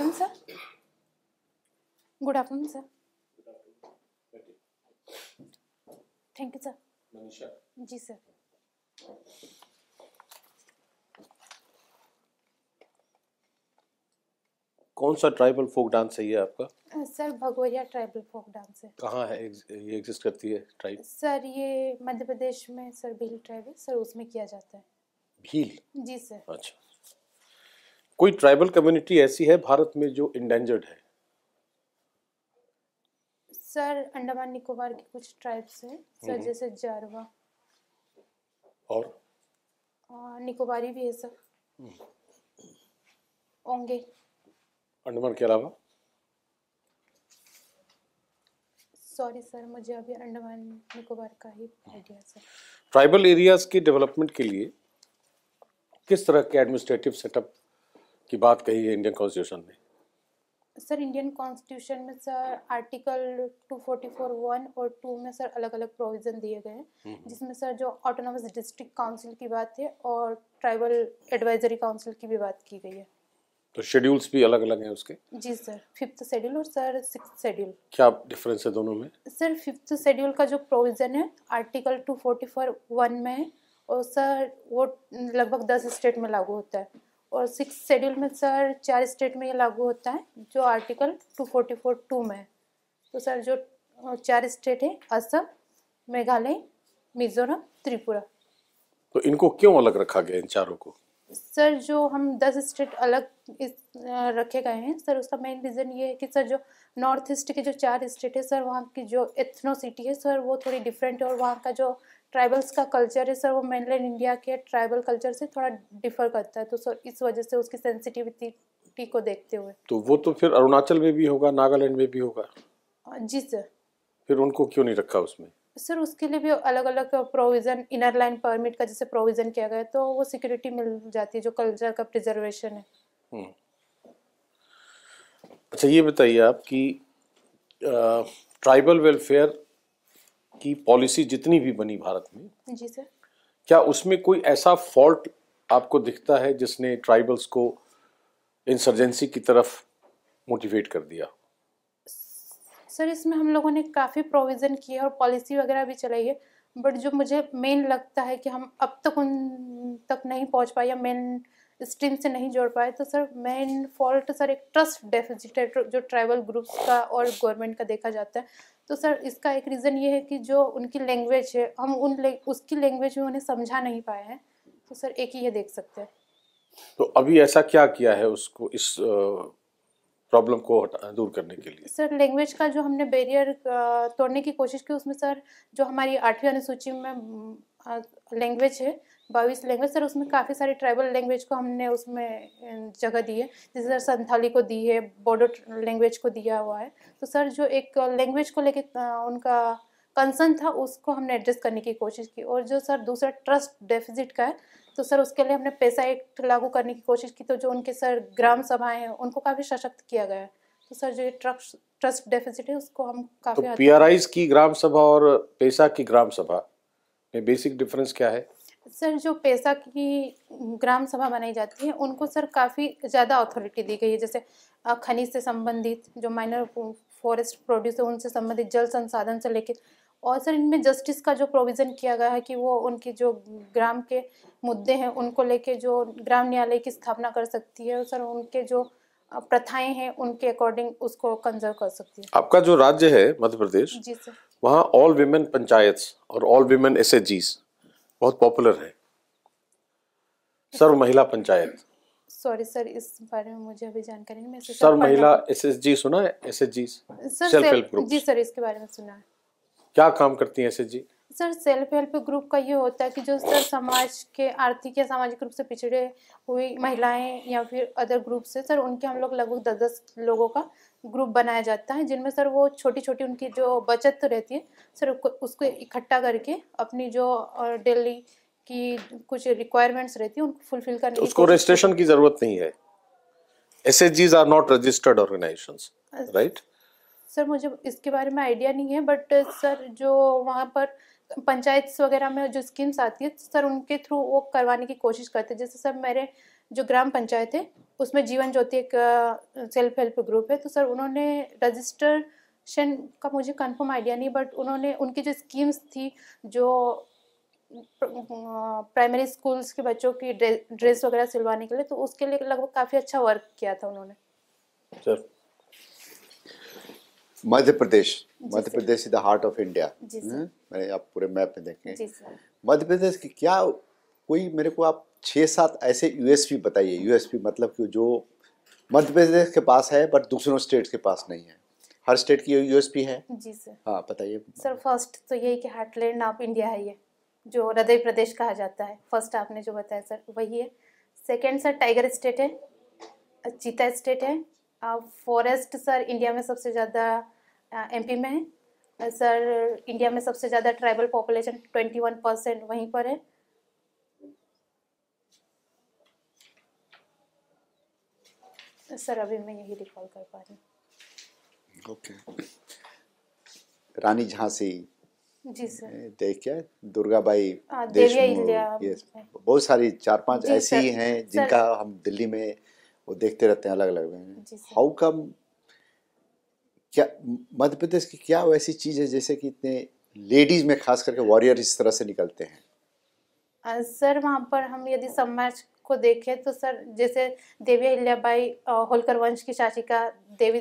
afternoon, sir. Good afternoon, sir. Thank you, sir. Manisha ji sir कौन सा tribal folk dance है ये आपका sir Bhagoria tribal folk dance है कहाँ है ये एग्जिस्ट करती है ट्राइब सर ये मध्य प्रदेश में सर भील ट्राइबल सर उसमें किया जाता है भील जी सर अच्छा कोई ट्राइबल कम्युनिटी ऐसी है भारत में जो इंडेंजर्ड है सर अंडमान निकोबार के कुछ ट्राइब्स हैं सर हम्म। जैसे जारवा और निकोबारी भी है सर हम्म। ओंगे अंडमान के अलावा सॉरी सर मुझे अभी अंडमान निकोबार का ही आइडिया सर ट्राइबल एरियाज की डेवलपमेंट के लिए किस तरह के एडमिनिस्ट्रेटिव सेटअप की बात कही है इंडियन कॉन्स्टिट्यूशन में सर इंडियन कॉन्स्टिट्यूशन में सर आर्टिकल 244 वन और टू में सर अलग अलग प्रोविज़न दिए गए हैं हम्म, हम्म। जिसमें सर जो ऑटोनॉमस डिस्ट्रिक्ट काउंसिल की बात है और ट्राइबल एडवाइजरी काउंसिल की भी बात की गई है तो शेड्यूल्स भी अलग अलग हैं उसके जी सर फिफ्थ शेड्यूल और सर सिक्स शेड्यूल क्या डिफरेंस है दोनों में सर फिफ्थ शेड्यूल का जो प्रोविज़न है article two forty four one में और सर वो लगभग दस स्टेट में लागू होता है और सिक्स शेड्यूल में सर चार स्टेट में ये लागू होता है जो article two forty four two में तो सर जो चार स्टेट हैं असम मेघालय मिजोरम त्रिपुरा तो इनको क्यों अलग रखा गया इन चारों को सर जो हम दस स्टेट अलग इस रखे गए हैं सर उसका मेन रीज़न ये है कि सर जो नॉर्थ ईस्ट के जो चार स्टेट है सर वहाँ की जो एथनोसिटी है सर वो थोड़ी डिफरेंट है और वहाँ का जो ट्राइबल्स का कल्चर है सर वो मेनलैंड इंडिया के ट्राइबल कल्चर से थोड़ा डिफर करता है तो सर इस वजह से उसकी सेंसिटिविटी को देखते हुए तो वो तो फिर अरुणाचल में भी होगा नागालैंड में भी होगा हाँ जी सर फिर उनको क्यों नहीं रखा उसमें सर उसके लिए भी अलग अलग प्रोविज़न इनर लाइन परमिट का जैसे प्रोविज़न किया गया तो वो सिक्योरिटी मिल जाती है जो कल्चर का प्रिजर्वेशन है हम्म। अच्छा ये बताइए आप कि ट्राइबल वेलफेयर की पॉलिसी जितनी भी बनी भारत में जी सर क्या उसमें कोई ऐसा फॉल्ट आपको दिखता है जिसने ट्राइबल्स को इंसर्जेंसी की तरफ मोटिवेट कर दिया सर इसमें हम लोगों ने काफ़ी प्रोविज़न किए और पॉलिसी वगैरह भी चलाई है बट जो मुझे मेन लगता है कि हम अब तक उन तक नहीं पहुंच पाए या मेन स्ट्रीम से नहीं जोड़ पाए तो सर मेन फॉल्ट सर एक ट्रस्ट डेफिजिट है जो ट्राइबल ग्रुप्स का और गवर्नमेंट का देखा जाता है तो सर इसका एक रीज़न ये है कि जो उनकी लैंग्वेज है हम उन उसकी लैंग्वेज में उन्हें समझा नहीं पाए हैं तो सर एक ही ये देख सकते हैं तो अभी ऐसा क्या किया है उसको इस प्रॉब्लम को दूर करने के लिए सर लैंग्वेज का जो हमने बैरियर तोड़ने की कोशिश की उसमें सर जो हमारी आठवीं अनुसूची में लैंग्वेज है बाईस लैंग्वेज सर उसमें काफ़ी सारी ट्राइबल लैंग्वेज को हमने उसमें जगह दी है जैसे सर संथाली को दी है बोडो लैंग्वेज को दिया हुआ है तो सर जो एक लैंग्वेज को लेके उनका कंसर्न था उसको हमने एडजस्ट करने की कोशिश की और जो सर दूसरा ट्रस्ट डेफिजिट का है तो सर उसके लिए हमने पैसा एक्ट लागू करने की कोशिश की तो जो उनके सर ग्राम सभाएं हैं उनको काफ़ी सशक्त किया गया है तो सर जो ये ट्रस्ट ट्रस्ट डेफिजिट है उसको हम काफ़ी तो पीआरआईज की ग्राम सभा और पैसा की ग्राम सभा में बेसिक डिफरेंस क्या है सर जो पैसा की ग्राम सभा बनाई जाती है उनको सर काफ़ी ज़्यादा अथॉरिटी दी गई है जैसे खनिज से संबंधित जो माइनर फॉरेस्ट प्रोड्यूस है उनसे संबंधित जल संसाधन से लेकर और सर इनमें जस्टिस का जो प्रोविज़न किया गया है कि वो उनकी जो ग्राम के मुद्दे हैं उनको लेके जो ग्राम न्यायालय की स्थापना कर सकती है सर उनके जो प्रथाएं हैं उनके अकॉर्डिंग उसको कंजर्व कर सकती है आपका जो राज्य है मध्य प्रदेश जी सर वहाँ ऑल वीमेन पंचायत और ऑल वीमेन एस बहुत पॉपुलर है सर्व महिला पंचायत सॉरी सर इस बारे में मुझे अभी जानकारी नहीं मैं सर्व महिला एसएसजी सुना है एसएसजी सेल्फ हेल्प ग्रुप जी सर इसके बारे में सुना है क्या काम करती है SSG sir self help group का ये होता है कि जो सर समाज के आर्थिक या सामाजिक रूप से पिछड़े हुई महिलाएं या फिर अदर ग्रुप से सर उनके हम लोग लगभग दस दस लोगों का ग्रुप बनाया जाता है जिनमें सर वो छोटी छोटी उनकी जो बचत रहती है सर उसको इकट्ठा करके अपनी जो डेली की कुछ रिक्वायरमेंट्स रहती है उनको फुलफिल करने तो उसको रजिस्ट्रेशन की जरूरत नहीं है as are not registered organization right sir मुझे इसके बारे में आइडिया नहीं है बट सर जो वहाँ पर पंचायत वगैरह में जो स्कीम्स आती है सर उनके थ्रू वो करवाने की कोशिश करते हैं जैसे सर मेरे जो ग्राम पंचायत है उसमें जीवन ज्योति एक सेल्फ हेल्प ग्रुप है तो सर उन्होंने रजिस्ट्रेशन का मुझे कंफर्म आइडिया नहीं बट उन्होंने उनकी जो स्कीम्स थी जो प्राइमरी स्कूल्स के बच्चों की ड्रेस वगैरह सिलवाने के लिए तो उसके लिए लगभग काफ़ी अच्छा वर्क किया था उन्होंने sir Madhya Pradesh Madhya Pradesh is the heart of India मैंने आप पूरे मैप में देखे मध्य प्रदेश की क्या कोई मेरे को आप छः सात ऐसे यू बताइए यू मतलब कि जो मध्य प्रदेश के पास है बट दूसरों स्टेट के पास नहीं है हर स्टेट की यूएसपी है जी सर हाँ बताइए सर फर्स्ट तो यही कि हार्टलैंड ऑफ इंडिया है ये जो हृदय प्रदेश कहा जाता है फर्स्ट आपने जो बताया सर वही है सेकेंड सर टाइगर स्टेट है चीता स्टेट है फॉरेस्ट सर इंडिया में सबसे ज़्यादा एमपी में है सर इंडिया में सबसे ज़्यादा tribal population twenty one percent वहीं पर है तो सर अभी मैं यही रिकॉल कर पा रही हूँ ओके रानी झांसी जी सर देखिए दुर्गाबाई बहुत सारी चार पांच ऐसी ही हैं जिनका हम दिल्ली में वो देखते रहते हैं अलग अलग में हाउ कम क्या मध्य प्रदेश की क्या ऐसी चीज है जैसे कि इतने लेडीज में खास करके वॉरियर इस तरह से निकलते हैं सर वहाँ पर हम यदि समाज को देखें तो सर जैसे देवी अहिल्याबाई होलकर वंश की शासिका देवी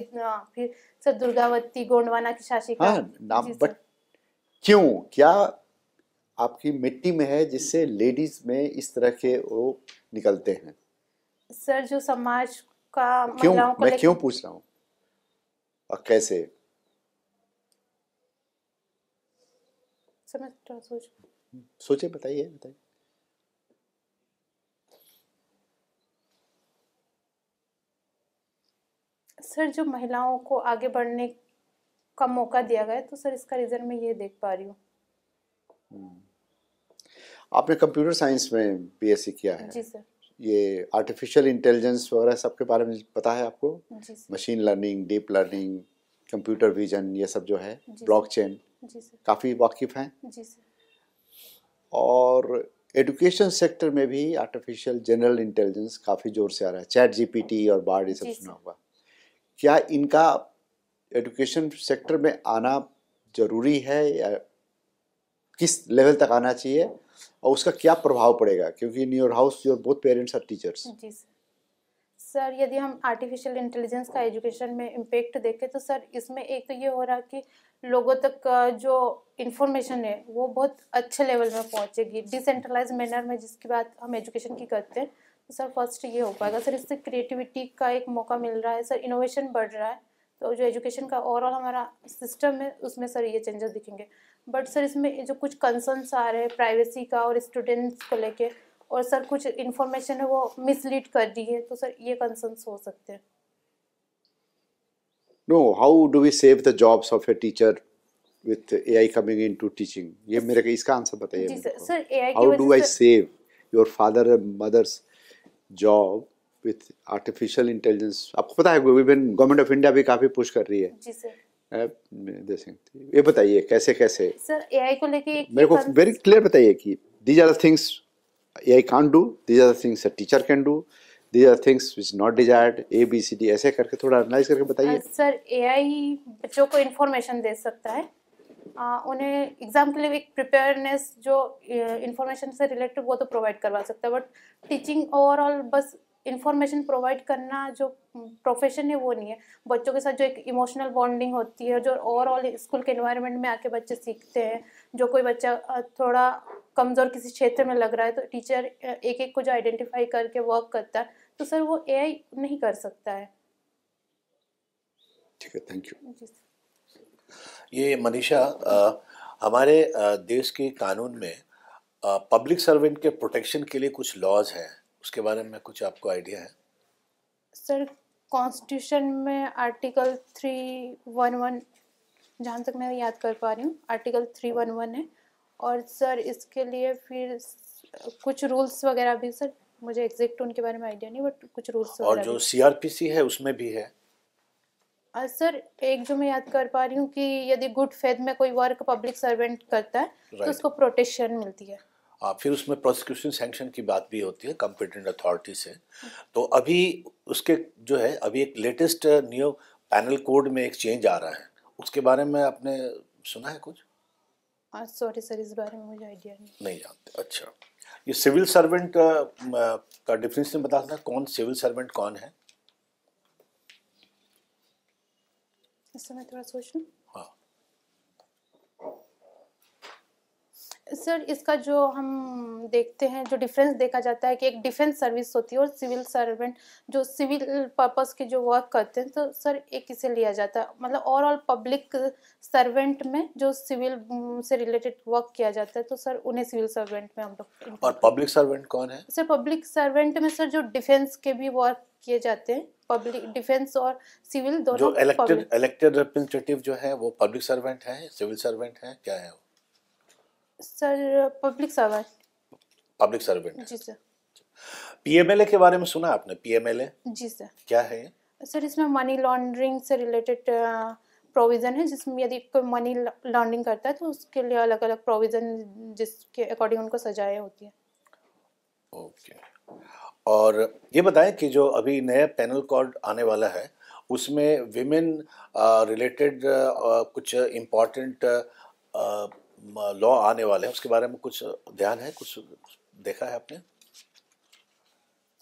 फिर सर दुर्गावती गोंडवाना की शासिका हाँ, नाम बट क्यों क्या आपकी मिट्टी में है जिससे लेडीज में इस तरह के वो निकलते हैं सर जो समाज का क्यों को मैं क्यों पूछ रहा हूँ और कैसे समझ सोच सोचे बताइए बताइए सर जो महिलाओं को आगे बढ़ने का मौका दिया गया तो सर इसका रीज़न मैं ये देख पा रही हूँ हम्म। आपने कंप्यूटर साइंस में बीएससी किया है जी सर ये आर्टिफिशियल इंटेलिजेंस वगैरह सब के बारे में पता है आपको machine learning deep learning computer vision ये सब जो है ब्लॉकचेन काफ़ी वाकिफ हैं और एजुकेशन सेक्टर में भी आर्टिफिशियल जनरल इंटेलिजेंस काफ़ी ज़ोर से आ रहा है चैट जीपीटी और बार्ड ये सब सुना हुआ क्या इनका एजुकेशन सेक्टर में आना जरूरी है या किस लेवल तक आना चाहिए और उसका क्या प्रभाव पड़ेगा क्योंकि in your house your both parents are teachers sir यदि हम आर्टिफिशियल इंटेलिजेंस का एजुकेशन में इम्पेक्ट देखें तो सर इसमें एक तो ये हो रहा कि लोगों तक जो इन्फॉर्मेशन है वो बहुत अच्छे लेवल में पहुंचेगी डिसेंट्रलाइज मैनर में जिसकी बात हम एजुकेशन की करते हैं सर फर्स्ट ये हो पाएगा सर इससे क्रिएटिविटी का एक मौका मिल रहा है सर इनोवेशन बढ़ रहा है तो जो एजुकेशन का ओवरऑल हमारा सिस्टम है उसमें सर ये चेंजेस दिखेंगे बट सर इसमें जो कुछ कंसर्नस आ रहे हैं प्राइवेसी का और स्टूडेंट्स को लेके और सर कुछ इन्फॉर्मेशन है वो मिसलीड कर दी है तो सर ये कंसर्नस हो सकते हैं no how do we save the jobs of a teacher with AI coming into teaching ये मेरे का इसका आंसर बताइए sir AI how do I save your father and mothers job with artificial intelligence आपको पता है इवन गवर्नमेंट ऑफ इंडिया भी काफ़ी पुश कर रही है जी सर ये बताइए कैसे कैसे सर एआई को लेके मेरे को वेरी क्लियर बताइए कि these are the things AI can do these are the things teacher can do these are things which not desired A B C D ऐसे करके थोड़ा एनालाइज करके बताइए सर एआई बच्चों को इन्फॉर्मेशन दे सकता है उन्हें एग्ज़ाम के लिए एक प्रिपेयरनेस जो इन्फॉर्मेशन से रिलेटेड वो तो प्रोवाइड करवा सकता है बट टीचिंग ओवरऑल बस इन्फॉर्मेशन प्रोवाइड करना जो प्रोफेशन है वो नहीं है बच्चों के साथ जो एक इमोशनल बॉन्डिंग होती है जो ओवरऑल स्कूल के इन्वायरमेंट में आके बच्चे सीखते हैं जो कोई बच्चा थोड़ा कमज़ोर किसी क्षेत्र में लग रहा है तो टीचर एक एक को जो आइडेंटिफाई करके वर्क करता है तो सर वो ए नहीं कर सकता है ठीक है थैंक यू ये मनीषा हमारे देश के कानून में पब्लिक सर्वेंट के प्रोटेक्शन के लिए कुछ लॉज हैं उसके बारे में कुछ आपको आइडिया है सर कॉन्स्टिट्यूशन में आर्टिकल थ्री वन वन जहाँ तक मैं याद कर पा रही हूँ आर्टिकल थ्री वन वन है और सर इसके लिए फिर कुछ रूल्स वगैरह भी सर मुझे एग्जैक्ट उनके बारे में आइडिया नहीं बट कुछ रूल्स और जो सी है उसमें भी है सर एक जो मैं याद कर पा रही हूँ कि यदि गुड फेथ में कोई वर्क पब्लिक सर्वेंट करता है तो right. तो उसको प्रोटेक्शन मिलती है आ, फिर उसमें प्रोसिक्यूशन सेंक्शन की बात भी होती है कॉम्पिटेंट अथॉरिटी से तो अभी उसके जो है अभी एक लेटेस्ट न्यू पैनल कोड में एक चेंज आ रहा है उसके बारे में आपने सुना है कुछ सॉरी सर इस बारे में मुझे आइडिया नहीं नहीं जानते अच्छा ये सिविल सर्वेंट का डिफरेंस में बता सकता कौन सिविल सर्वेंट कौन है На самом это सर इसका जो हम देखते हैं जो डिफरेंस देखा जाता है कि एक डिफेंस सर्विस होती है और सिविल सर्वेंट जो सिविल पर्पस के जो वर्क करते हैं तो सर एक इसे लिया जाता है मतलब ओवरऑल पब्लिक सर्वेंट में जो सिविल से रिलेटेड वर्क किया जाता है तो सर उन्हें सिविल सर्वेंट में हम लोग और पब्लिक सर्वेंट कौन है सर पब्लिक सर्वेंट में सर जो डिफेंस के भी वर्क किए जाते हैं पब्लिक डिफेंस और सिविल दोनों जो इलेक्टेड इलेक्टेड रिप्रेजेंटेटिव जो है वो पब्लिक सर्वेंट है सिविल सर्वेंट है क्या है वो पब्लिक सर्वेंट पीएमएलए के बारे में सुना आपने पीएमएलए जी सर क्या है सर इसमें मनी लॉन्ड्रिंग से रिलेटेड प्रोविज़न है जिसमें यदि कोई मनी लॉन्ड्रिंग करता है तो उसके लिए अलग अलग प्रोविज़न जिसके अकॉर्डिंग उनको सजाए होती है ओके okay. और ये बताएं कि जो अभी नया पैनल कॉर्ड आने वाला है उसमें विमेन रिलेटेड कुछ इम्पोर्टेंट लॉ आने वाले हैं उसके बारे में कुछ ध्यान है कुछ देखा है आपने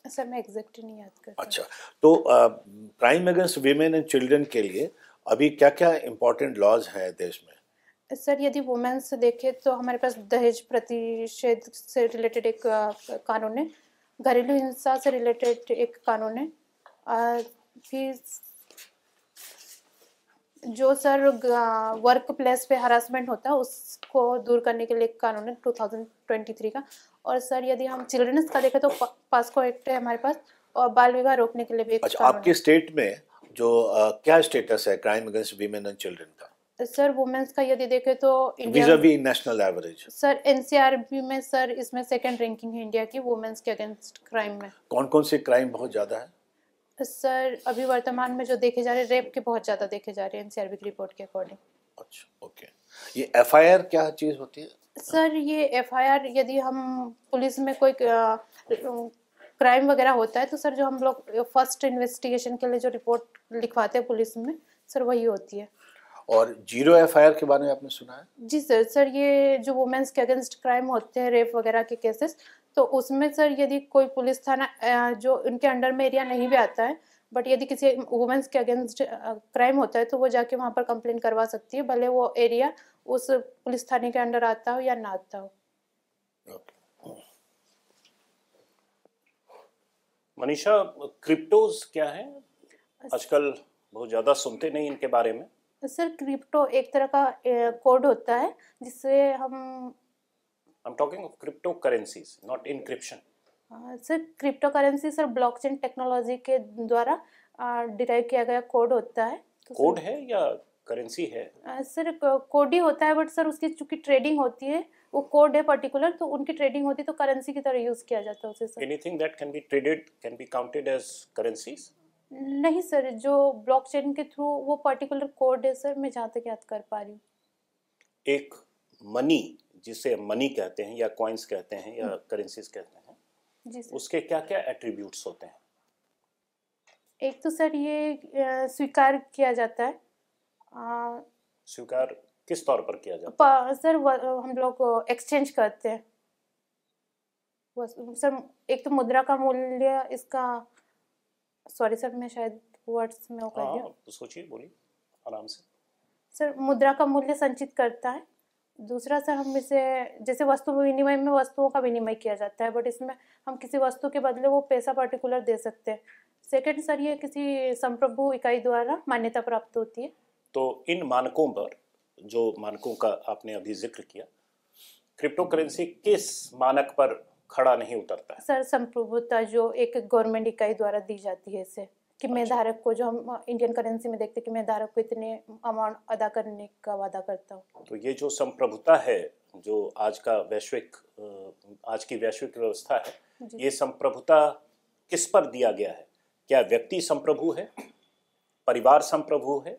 सर मैं एग्जैक्ट नहीं याद कर अच्छा तो crime against women and children के लिए अभी क्या क्या इम्पोर्टेंट लॉज हैं देश में सर यदि वुमेन्स देखे तो हमारे पास दहेज प्रतिषेध से रिलेटेड एक कानून है घरेलू हिंसा से रिलेटेड एक कानून है फिर जो सर वर्क प्लेस पे हरासमेंट होता है उसको दूर करने के लिए कानून है 2023 का और सर यदि हम चिल्ड्रंस का देखें तो पास्को एक्ट है हमारे पास और बाल विवाह रोकने के लिए भी अच्छा आपके स्टेट में जो आ, क्या स्टेटस है crime against women and children का सर वुमेन्स का यदि देखें तो इंडिया भी नेशनल एवरेज सर एनसीआरबी में सर इसमें सेकंड रैंकिंग है इंडिया की वुमेन्स के अगेंस्ट क्राइम में कौन कौन से क्राइम बहुत ज्यादा है सर अभी वर्तमान में जो देखे जा रहे रेप के बहुत ज़्यादा देखे जा रहे हैं एनसीआरबी की रिपोर्ट के अकॉर्डिंग अच्छा ओके ये एफआईआर क्या चीज़ होती है सर ये एफआईआर यदि हम पुलिस में कोई क्राइम वगैरह होता है तो सर जो हम लोग फर्स्ट इन्वेस्टिगेशन के लिए जो रिपोर्ट लिखवाते हैं पुलिस में सर वही होती है और जीरो एफआईआर के बारे में आपने सुना है जी सर सर ये जो वुमेन्स के अगेंस्ट क्राइम होते हैं रेप वगैरह के केसेस तो उसमें सर यदि कोई पुलिस थाना जो उनके अंडर में एरिया नहीं भी आता है बट यदि किसी वुमेंस के अगेंस्ट क्राइम होता है तो वो जाके वहाँ पर कंप्लेन करवा सकती है भले वो एरिया उस पुलिस थाने के अंडर आता हो या ना आता हो मनीषा क्रिप्टोज क्या है आजकल बहुत ज़्यादा सुनते नहीं इनके बारे में सर क्रिप्टो एक तरह का कोड होता है जिससे हम I'm talking of cryptocurrencies, not encryption. Sir cryptocurrency sir blockchain technology के द्वारा डिराइव किया गया कोड होता है कोड तो है या करेंसी है सर कोड ही होता है बट सर उसकी चूंकि ट्रेडिंग होती है वो कोड है पर्टिकुलर तो उनकी ट्रेडिंग होती तो करेंसी की तरह यूज किया जाता है उसे sir anything that can be traded can be counted as currencies नहीं सर जो ब्लॉकचेन के थ्रू वो पर्टिकुलर कोड है सर मैं जहाँ तक याद कर पा रही हूँ एक मनी जिसे मनी कहते हैं या कॉइन्स कहते हैं या करेंसीज हम्म। कहते हैं उसके क्या क्या एट्रीब्यूट्स होते हैं एक तो सर ये स्वीकार किया जाता है स्वीकार किस तौर पर किया जाता है सर हम लोग एक्सचेंज करते हैं सर एक तो मुद्रा का मूल्य इसका सॉरी सर मैं शायद वर्ड्स में हो होगा हाँ, तो सोचिए बोलिए आराम से सर मुद्रा का मूल्य संचित करता है दूसरा सर हम इसे जैसे वस्तु विनिमय में वस्तुओं का विनिमय किया जाता है बट इसमें हम किसी वस्तु के बदले वो पैसा पर्टिकुलर दे सकते हैं सेकेंड सर ये किसी संप्रभु इकाई द्वारा मान्यता प्राप्त होती है तो इन मानकों पर जो मानकों का आपने अभी जिक्र किया क्रिप्टो करेंसी किस मानक पर खड़ा नहीं उतरता सर संप्रभुता जो एक गवर्नमेंट इकाई द्वारा दी जाती है इसे कि मैं अच्छा। धारक को जो हम इंडियन करेंसी में देखते कि मैं धारक को इतने अमाउंट अदा करने का वादा करता हूँ तो ये जो संप्रभुता है जो आज का वैश्विक आज की वैश्विक व्यवस्था है ये संप्रभुता किस पर दिया गया है क्या व्यक्ति संप्रभु है परिवार संप्रभु है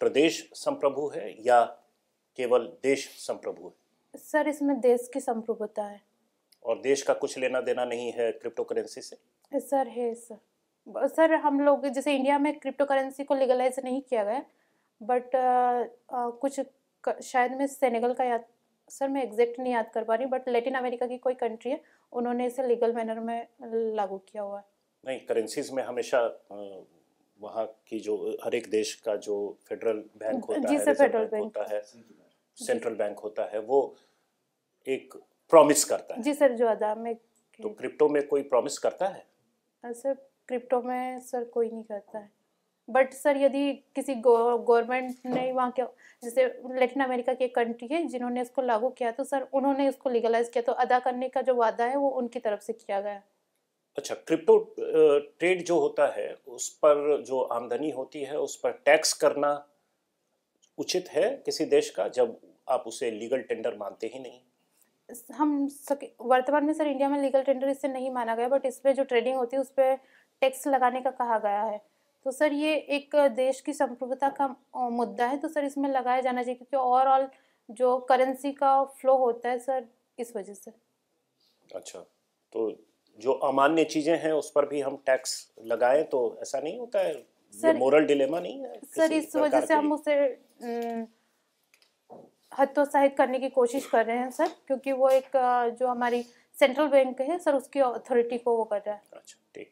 प्रदेश संप्रभु है या केवल देश संप्रभु है सर इसमें देश की संप्रभुता है और देश का कुछ लेना देना नहीं है क्रिप्टो करेंसी से सर है सर सर हम लोग जैसे इंडिया में क्रिप्टो करेंसी को लीगलाइज नहीं किया गया बट आ, आ, कुछ क, शायद मैं सेनेगल का याद सर मैं एग्जैक्ट नहीं याद कर पा रही बट लेटिन अमेरिका की कोई कंट्री है उन्होंने इसे लीगल मैनर में लागू किया हुआ है नहीं करेंसीज में हमेशा वहाँ की जो हर एक देश का जो फेडरल बैंक होता जी है फेडरल बैंक होता है सेंट्रल बैंक होता है वो एक प्रॉमिस करता है जी सर जो अदा में तो क्रिप्टो में कोई प्रॉमिस करता है सर क्रिप्टो में सर कोई नहीं करता है बट सर यदि किसी गवर्नमेंट ने वहाँ के जैसे लेटिन अमेरिका की एक कंट्री है जिन्होंने इसको लागू किया तो सर उन्होंने इसको लीगलाइज किया तो अदा करने का जो वादा है वो उनकी तरफ से किया गया अच्छा क्रिप्टो ट्रेड जो होता है उस पर जो आमदनी होती है उस पर टैक्स करना उचित है किसी देश का जब आप उसे लीगल टेंडर मानते ही नहीं हम वर्तमान में सर इंडिया में लीगल टेंडर इससे नहीं माना गया बट इसमें जो ट्रेडिंग होती है उस पर टैक्स लगाने का कहा गया है तो सर ये एक देश की संप्रभुता का मुद्दा है तो सर इसमें लगाया जाना चाहिए क्योंकि ओवरऑल जो करेंसी का फ्लो होता है सर इस वजह से अच्छा तो जो अमान्य चीजें हैं उस पर भी हम टैक्स लगाएं तो ऐसा नहीं होता है सर मोरल डिलेमा नहीं है सर इस वजह से हम उसे हतोत्साहित करने की कोशिश कर रहे हैं सर क्योंकि वो एक जो हमारी सेंट्रल बैंक है सर उसकी अथॉरिटी को वो कर रहा है अच्छा ठीक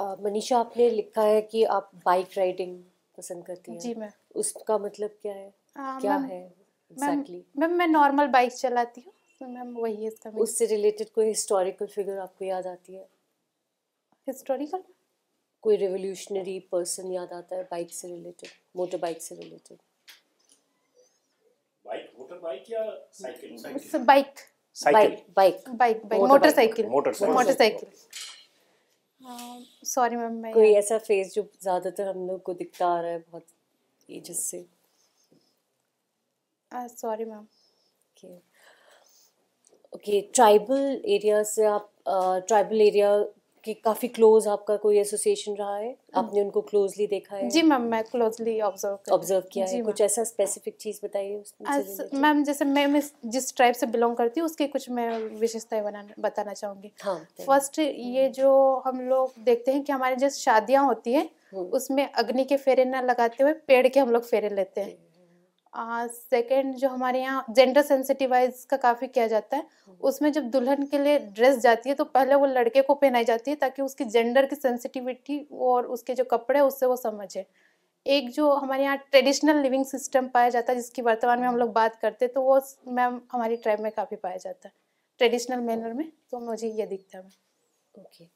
मनीषा आपने लिखा है कि आप बाइक राइडिंग पसंद करती हैं जी मैं उसका मतलब क्या है आ, हाँ, क्या मैं, है एग्जैक्टली exactly? मैम मैं नॉर्मल बाइक चलाती हूँ तो मैम वही है इसका उससे रिलेटेड कोई हिस्टोरिकल फिगर आपको याद आती है हिस्टोरिकल कोई रिवोल्यूशनरी पर्सन याद आता है बाइक से रिलेटेड मोटर बाइक से रिलेटेड बाइक मोटर बाइक या cycle bike bike bike bike motorcycle motorcycle sorry ma'am मैं कोई ऐसा फेस जो ज़्यादातर हम लोग को दिखता आ रहा है बहुत एजेस से sorry ma'am okay okay tribal area से आप ट्राइबल एरिया कि काफी क्लोज आपका कोई एसोसिएशन रहा है हाँ। आपने उनको क्लोजली देखा है जी मैम मैं क्लोजली ऑब्जर्व ऑब्जर्व किया है कुछ ऐसा स्पेसिफिक चीज बताइए मैम जैसे मैं, मैं जिस ट्राइब से बिलोंग करती हूँ उसके कुछ मैं विशेषताएं बताना चाहूंगी फर्स्ट हाँ, ये जो हम लोग देखते हैं कि हमारे जैसे शादियाँ होती है हम्म। उसमें अग्नि के फेरे ना लगाते हुए पेड़ के हम लोग फेरे लेते हैं सेकेंड जो हमारे यहाँ जेंडर सेंसिटिवाइज का काफ़ी किया जाता है हम्म। उसमें जब दुल्हन के लिए ड्रेस जाती है तो पहले वो लड़के को पहनाई जाती है ताकि उसकी जेंडर की सेंसिटिविटी और उसके जो कपड़े हैं उससे वो समझे एक जो हमारे यहाँ ट्रेडिशनल लिविंग सिस्टम पाया जाता है जिसकी वर्तमान में हम लोग बात करते हैं तो वो मैम हमारी ट्राइब में काफ़ी पाया जाता है ट्रेडिशनल मैनर में तो मुझे ये दिखता है ओके okay.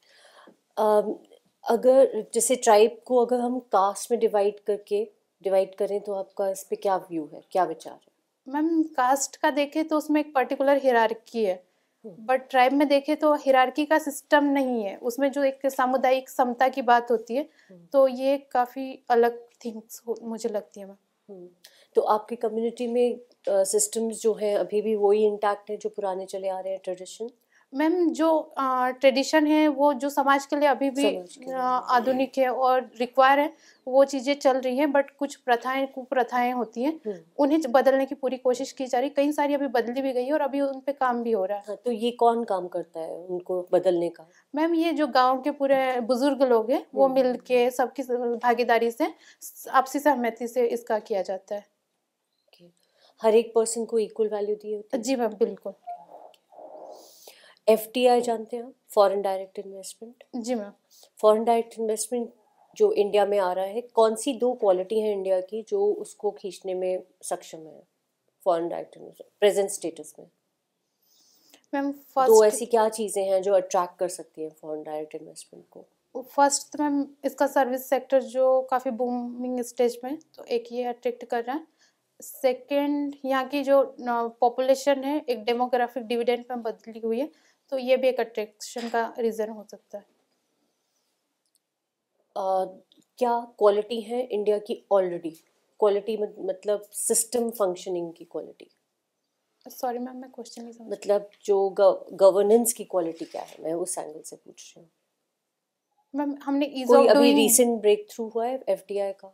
Um, अगर जैसे ट्राइब को अगर हम कास्ट में डिवाइड करके डिवाइड करें तो आपका इस पर क्या व्यू है क्या विचार है मैम कास्ट का देखें तो उसमें एक पर्टिकुलर हिरारकी है बट हम्म। ट्राइब में देखें तो हिरारकी का सिस्टम नहीं है उसमें जो एक सामुदायिक समता की बात होती है हम्म। तो ये काफ़ी अलग थिंग्स मुझे लगती है मैम हम्म। तो आपकी कम्युनिटी में सिस्टम्स जो है अभी भी वही इंटैक्ट है जो पुराने चले आ रहे हैं ट्रेडिशन मैम जो ट्रेडिशन है वो जो समाज के लिए अभी भी आधुनिक है और रिक्वायर है वो चीज़ें चल रही हैं बट कुछ प्रथाएं कुप्रथाएं होती हैं हम्म। उन्हें बदलने की पूरी कोशिश की जा रही कई सारी अभी बदली भी गई है और अभी उन पे काम भी हो रहा है हाँ, तो ये कौन काम करता है उनको बदलने का मैम ये जो गांव के पूरे बुजुर्ग लोग हैं वो हम्म। मिल के सबकी भागीदारी से आपसी सहमति से इसका किया जाता है हर एक पर्सन को इक्वल वैल्यू दी होती है जी मैम बिल्कुल एफ जानते हैं फॉरेन डायरेक्ट इन्वेस्टमेंट जी मैम फॉरेन डायरेक्ट इन्वेस्टमेंट जो इंडिया में आ रहा है कौन सी दो क्वालिटी है इंडिया की जो उसको खींचने में सक्षम है foreign direct investment present status में मैम दो ऐसी क्या चीज़ें हैं जो अट्रैक्ट कर सकती हैं फॉरेन डायरेक्ट इन्वेस्टमेंट को फर्स्ट तो मैम इसका सर्विस सेक्टर जो काफ़ी बूमिंग स्टेज में तो एक ये अट्रैक्ट कर रहा है सेकेंड यहाँ की जो पॉपुलेशन है एक डेमोग्राफिक डिविडेंड में बदली हुई है तो ये भी एक अट्रैक्शन का रीज़न हो सकता है आ, क्या क्वालिटी है इंडिया की ऑलरेडी क्वालिटी मतलब सिस्टम फंक्शनिंग की क्वालिटी सॉरी मैम मैं क्वेश्चन नहीं समझ मतलब जो गवर्नेंस की क्वालिटी क्या है मैं उस एंगल से पूछ रही हूँ मैम हमने ईज ऑफ डूइंग अभी रीसेंट ब्रेक थ्रू हुआ है एफडीआई का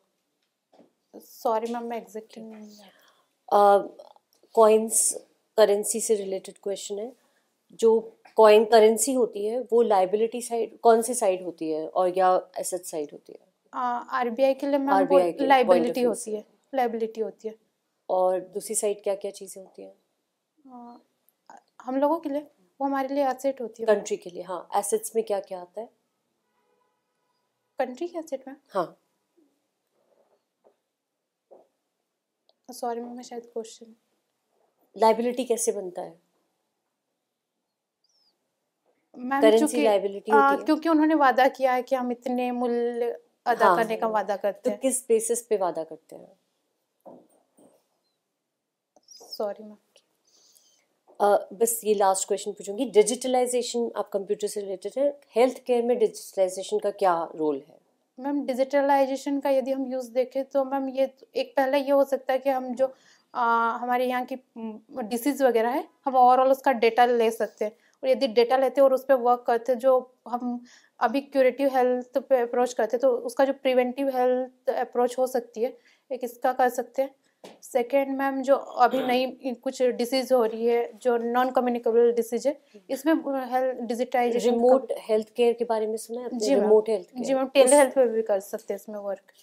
सॉरी मैम मैं एग्जैक्टली नहीं अह कॉइंस करेंसी से रिलेटेड क्वेश्चन है जो कॉइन करेंसी होती है वो लाइबिलिटी साइड कौन सी साइड होती है और या एसेट साइड होती है आरबीआई के लिए लाइबिलिटी होती है लाइबिलिटी होती है और दूसरी साइड क्या क्या चीज़ें होती हैं हम लोगों के लिए वो हमारे लिए एसेट होती है कंट्री के लिए हाँ एसेट्स में क्या क्या आता है कंट्री के एसेट में हाँ सॉरी मैं शायद क्वेश्चन लाइबिलिटी कैसे बनता है क्योंकि उन्होंने वादा किया है कि हम इतने मूल्य अदा हाँ, करने का हाँ। वादा करते तो हैं तो किस बेसिस पे वादा करते हैं सॉरी मैम Uh, बस ये लास्ट क्वेश्चन पूछूंगी डिजिटलाइजेशन आप कंप्यूटर से रिलेटेड है हेल्थ केयर में डिजिटलाइजेशन का क्या रोल है मैम डिजिटलाइजेशन का यदि हम यूज़ देखें तो मैम ये तो एक पहला ये हो सकता है कि हम जो आ, हमारे यहाँ की डिसीज़ वगैरह है हम ओवरऑल उसका डेटा ले सकते हैं और यदि डेटा लेते हैं और उस पर वर्क करते जो हम अभी क्यूरेटिव हेल्थ पे अप्रोच करते तो उसका जो प्रिवेंटिव हेल्थ अप्रोच हो सकती है एक इसका कर सकते हैं सेकेंड मैम जो अभी हाँ। नई कुछ डिसीज हो रही है जो नॉन कम्युनिकेबल डिसीज है इसमें डिजिटाइजेशन रिमोट हेल्थ केयर के बारे में सुना है जी रिमोट हेल्थ जी मैम टेली हेल्थ पे भी कर सकते हैं इसमें work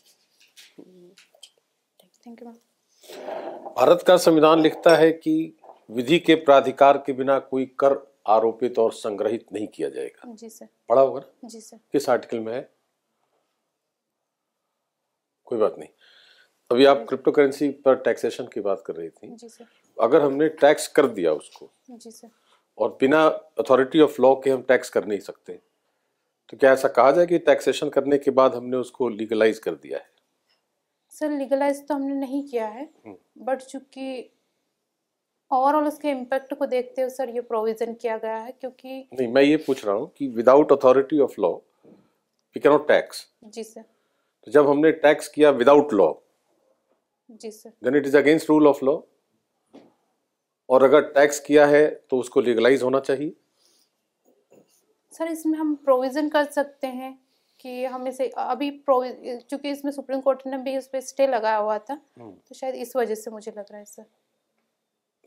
thank you ma'am Bharat का संविधान लिखता है कि विधि के प्राधिकार के बिना कोई कर आरोपित और संग्रहित नहीं किया जाएगा जी सर पढ़ा होगा ना जी सर किस आर्टिकल में है कोई बात नहीं अभी आप क्रिप्टो करेंसी पर टैक्सेशन की बात कर रही थी जी सर अगर हमने टैक्स कर दिया उसको जी सर और बिना अथॉरिटी ऑफ लॉ के हम टैक्स कर नहीं सकते तो क्या ऐसा कहा जाए कि टैक्सेशन करने के बाद हमने उसको लीगलाइज कर दिया है सर लीगलाइज तो हमने नहीं किया है हम्म। बट चूंकि ओवरऑल उसके इम्पैक्ट को देखते हुए सर ये प्रोविजन किया गया है क्योंकि नहीं मैं ये पूछ रहा हूँ कि without authority of law we cannot tax जी सर तो जब हमने टैक्स किया विदाउट लॉ जी sir then it is against rule of law और अगर टैक्स किया है तो उसको लीगलाइज होना चाहिए सर इसमें हम प्रोविजन कर सकते हैं कि हम इसे अभी क्योंकि इसमें सुप्रीम कोर्ट ने भी इस पर स्टे लगाया हुआ था हम्म। तो शायद इस वजह से मुझे लग रहा है सर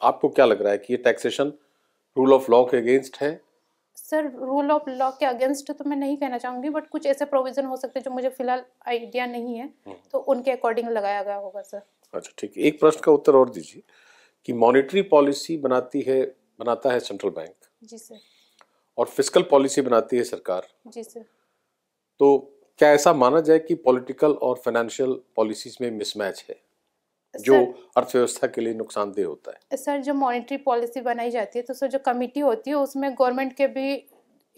आपको क्या लग रहा है कि ये टैक्सेशन रूल ऑफ लॉ के अगेंस्ट है सर रूल ऑफ लॉ के अगेंस्ट तो मैं नहीं कहना चाहूंगी बट कुछ ऐसे प्रोविज़न हो सकते हैं जो मुझे फिलहाल आइडिया नहीं है हम्म। तो उनके अकॉर्डिंग लगाया गया होगा सर अच्छा ठीक एक प्रश्न का उत्तर और दीजिए कि मॉनेटरी पॉलिसी बनाती है बनाता है सेंट्रल बैंक जी सर और फिस्कल पॉलिसी बनाती है सरकार जी सर तो क्या ऐसा माना जाए कि पॉलिटिकल और फाइनेंशियल पॉलिसीज में मिसमैच है जो अर्थव्यवस्था के लिए नुकसानदेह होता है सर जो मॉनेटरी पॉलिसी बनाई जाती है तो सर जो कमेटी होती है उसमें गवर्नमेंट के भी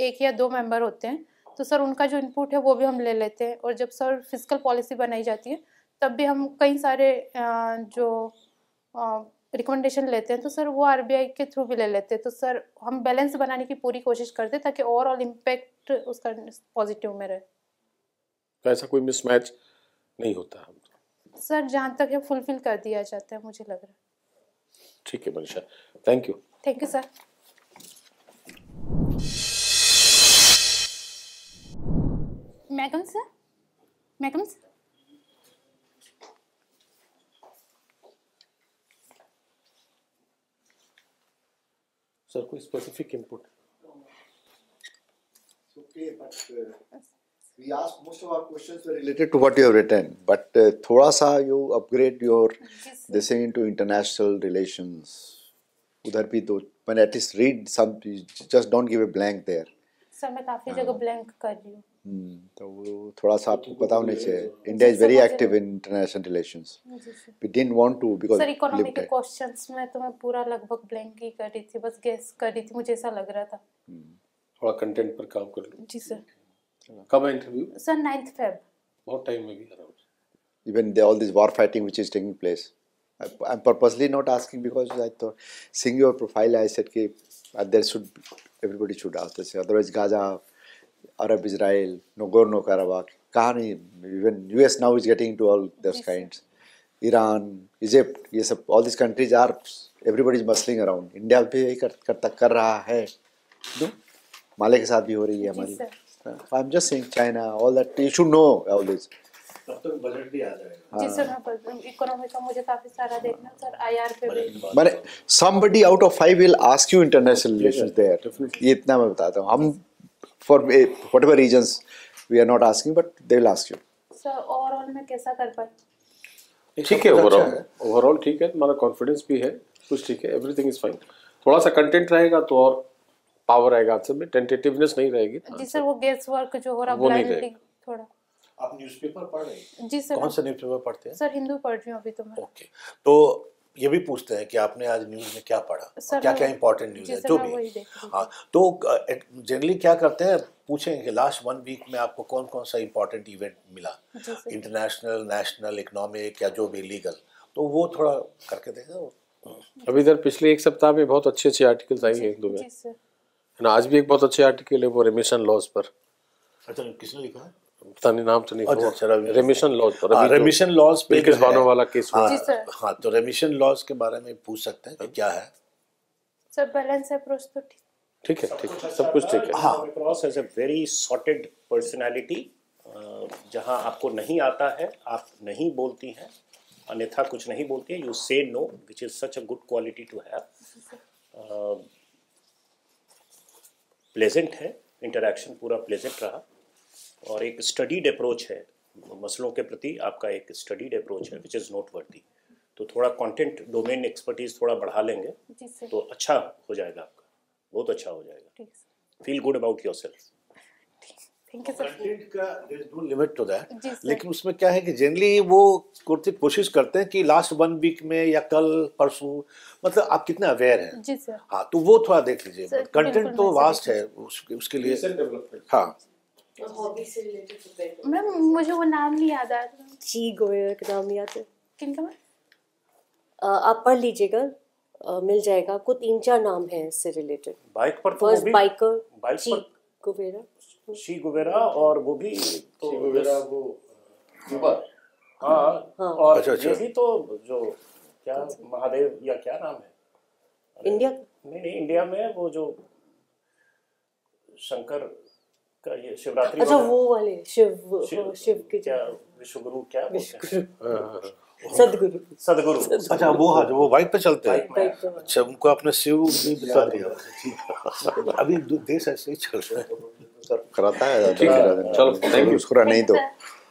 एक या दो मेंबर होते हैं तो सर उनका जो इनपुट है वो भी हम ले लेते हैं और जब सर फिजिकल पॉलिसी बनाई जाती है तब भी हम कई सारे जो रिकमेंडेशन लेते हैं तो सर वो आर के थ्रू भी ले लेते हैं तो सर हम बैलेंस बनाने की पूरी कोशिश करते हैं ताकि ओवरऑल इम्पैक्ट उसका पॉजिटिव में रहे तो ऐसा कोई मिसमैच नहीं होता सर जहाँ तक है फुलफिल कर दिया जाता है मुझे लग रहा है ठीक है Manisha thank you thank you sir madam sir madam sir कोई specific input we asked most of our questions were related to what you have written, but uh, thoda sa you upgrade your this into international relations. उधर भी दो मैंने at least read some just don't give a blank there sir मैं काफी हाँ। जगह blank कर रही हूं हम्म, तो वो थोड़ा सा आपको पता होना चाहिए India is very active in international relations we didn't want to because sir economic के क्वेश्चंस में तो मैं पूरा लगभग ब्लैंक ही कर रही थी बस गेस कर रही थी मुझे ऐसा लग रहा था हम्म। थोड़ा कंटेंट पर काम कर लो जी सर कब इंटरव्यू सर 9th फेब बहुत टाइम में भी around even they all this war fighting which is taking place I am purposely not asking because I thought seeing your profile I said कि there should everybody should ask this otherwise Gaza Arab Israel Nagorno Karabakh कहाँ नहीं even US now is getting to all these kinds Iran Egypt ये सब all this countries are everybody is muscling around India भी यही कर, करता कर रहा है माले के साथ भी हो रही है हमारी I'm just saying China, all that. You should know all this. मैंने somebody out of five will ask you international relations there. ये इतना मैं बताता हूँ हम for whatever reasons we are not asking but they will ask you. Sir overall में कैसा कर पाए? ठीक है overall overall ठीक है हमारा confidence भी है कुछ ठीक है everything is fine थोड़ा सा content रहेगा तो और पावर आएगा आंसर में टेंटेटिवनेस नहीं रहेगी जी सर वो गेस वर्क जो हो रहा वो नहीं रहेगा थोड़ा आप न्यूज़पेपर पढ़ रहे हैं जी सर कौन सा न्यूज़पेपर पढ़ते हैं सर हिंदू पढ़ रही हूँ अभी तो मैं ओके तो ये भी पूछते हैं कि आपने आज न्यूज़ में क्या पढ़ा क्या क्या इंपॉर्टेंट न्यूज़ है जो भी हाँ तो जनरली क्या करते हैं पूछेंगे कि लास्ट वन वीक में आपको कौन कौन सा इंपॉर्टेंट इवेंट मिला इंटरनेशनल नेशनल इकोनॉमिक या जो भी लीगल तो वो थोड़ा करके देगा अभी इधर पिछले एक सप्ताह में बहुत अच्छे अच्छे आर्टिकल्स आए हैं हिंदू में ना आज भी एक बहुत अच्छे आर्टिकल है वो रेमिशन लॉज पर अच्छा किसने लिखा है नाम तो नहीं अच्छा, अच्छा, रेमिशन लॉज पर रेमिशन हाँ, लॉज तो पे किस बानो वाला केस हाँ, जी सर हाँ तो रेमिशन लॉज के बारे में पूछ सकते हैं कि क्या है सर बैलेंस अप्रोच तो ठीक ठीक है ठीक है सब कुछ ठीक है हाँ cross as a very sorted personality जहाँ आपको नहीं आता है आप नहीं बोलती हैं अन्यथा कुछ नहीं बोलती है you say no which is such a good quality to have pleasant है इंटरेक्शन पूरा प्लेजेंट रहा और एक स्टडीड अप्रोच है मसलों के प्रति आपका एक स्टडीड अप्रोच है विच इज़ नोट वर्दी तो थोड़ा कंटेंट डोमेन एक्सपर्टीज थोड़ा बढ़ा लेंगे तो अच्छा हो जाएगा आपका बहुत अच्छा हो जाएगा feel good about yourself think it's content का लिमिट टू दैट लेकिन उसमें क्या है कि जनरली वो कुर्ती कोशिश करते हैं कि लास्ट वन वीक में या कल परसों मतलब आप कितने अवेयर हैं जी सर हाँ तो वो थोड़ा देख लीजिए कंटेंट तो वास्ट है उसके उसके लिए हाँ मैम मुझे वो नाम नहीं याद आ रहा जी गोयल का नाम याद है किनका मैम आप पढ़ लीजिएगा मिल जाएगा कुछ तीन चार नाम है इससे रिलेटेड बाइक पर तो first biker bike Che Guevara Che Guevara और वो भी तो शी गुवेरा वो क्यूबा हाँ।, हाँ।, हाँ, और अच्छा, अच्छा। ये भी तो जो क्या महादेव या क्या नाम है इंडिया नहीं नहीं इंडिया में वो जो शंकर का ये शिवरात्रि अच्छा वो वाले शिव शिव, शिव के क्या विश्वगुरु क्या विश्वगुरु हाँ, सदगुरु सदगुरु अच्छा वो हाँ वो बाइक पे चलते हैं अच्छा उनको आपने शिव भी बता दिया अभी देश ऐसे ही चल रहा है सर कराता है चलो थैंक यू शुक्र नहीं तो